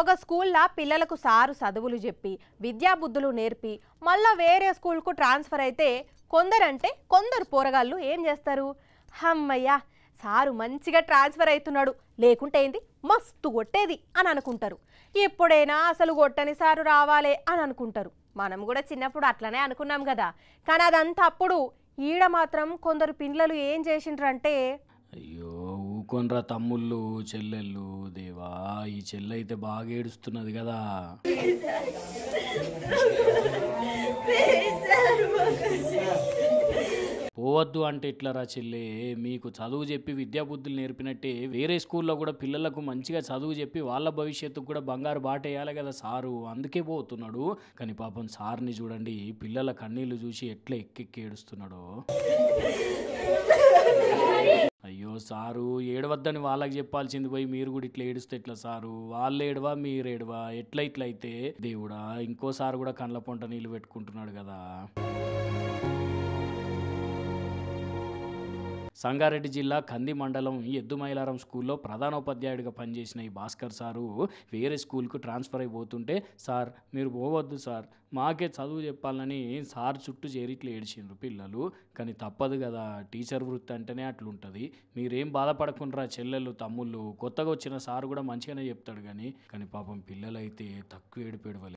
ఒక స్కూల్లా పిల్లలకు సారు చదువులు చెప్పి విద్యాబుద్ధులు నేర్పి మళ్ళా వేరే స్కూల్కు ట్రాన్స్ఫర్ అయితే కొందరంటే కొందరు పోరగాళ్ళు ఏం చేస్తారు హమ్మయ్యా సారు మంచిగా ట్రాన్స్ఫర్ అవుతున్నాడు లేకుంటే ఏంది మస్తు కొట్టేది అని అనుకుంటారు ఎప్పుడైనా అసలు కొట్టని సారు రావాలే అని అనుకుంటారు మనం కూడా చిన్నప్పుడు అట్లనే అనుకున్నాం కదా కానీ అదంతా అప్పుడు ఈడ మాత్రం కొందరు పిల్లలు ఏం చేసిండ్రంటే కొనరా తమ్ముళ్ళు చెల్లెళ్ళు దేవా ఈ చెల్లె అయితే బాగా ఏడుస్తున్నది కదా పోవద్దు అంటే ఎట్లరా చెల్లె మీకు చదువు చెప్పి విద్యాబుద్ధులు నేర్పినట్టే వేరే స్కూల్లో కూడా పిల్లలకు మంచిగా చదువు చెప్పి వాళ్ళ భవిష్యత్తుకు కూడా బంగారు బాటేయాలి కదా సారు అందుకే పోతున్నాడు కానీ పాపం సార్ని చూడండి పిల్లల కన్నీళ్లు చూసి ఎట్లా ఎక్కెక్కి ఏడుస్తున్నాడో సారు ఏడవద్దని వాళ్ళకి చెప్పాల్సింది పోయి మీరు కూడా ఇట్లా ఏడిస్తే ఎట్లా సారు వాళ్ళు ఏడవా మీరు ఏడవా ఎట్లా ఇట్లయితే దేవుడా ఇంకోసారి కూడా కండ్ల పొంట నీళ్ళు పెట్టుకుంటున్నాడు కదా సంగారెడ్డి జిల్లా కంది మండలం ఎద్దుమైలారం స్కూల్లో ప్రధానోపాధ్యాయుడిగా పనిచేసిన ఈ భాస్కర్ సారు వేరే స్కూల్కు ట్రాన్స్ఫర్ అయిపోతుంటే సార్ మీరు పోవద్దు సార్ మాకే చదువు చెప్పాలని సార్ చుట్టూ చేరిట్లు ఏడిచిండ్రు పిల్లలు కానీ తప్పదు కదా టీచర్ వృత్తి అంటేనే అట్లుంటుంది మీరేం బాధపడకుండా చెల్లెళ్ళు తమ్ముళ్ళు కొత్తగా వచ్చిన సార్ కూడా మంచిగానే చెప్తాడు కానీ కానీ పాపం పిల్లలైతే తక్కువ ఏడిపేడవలేదు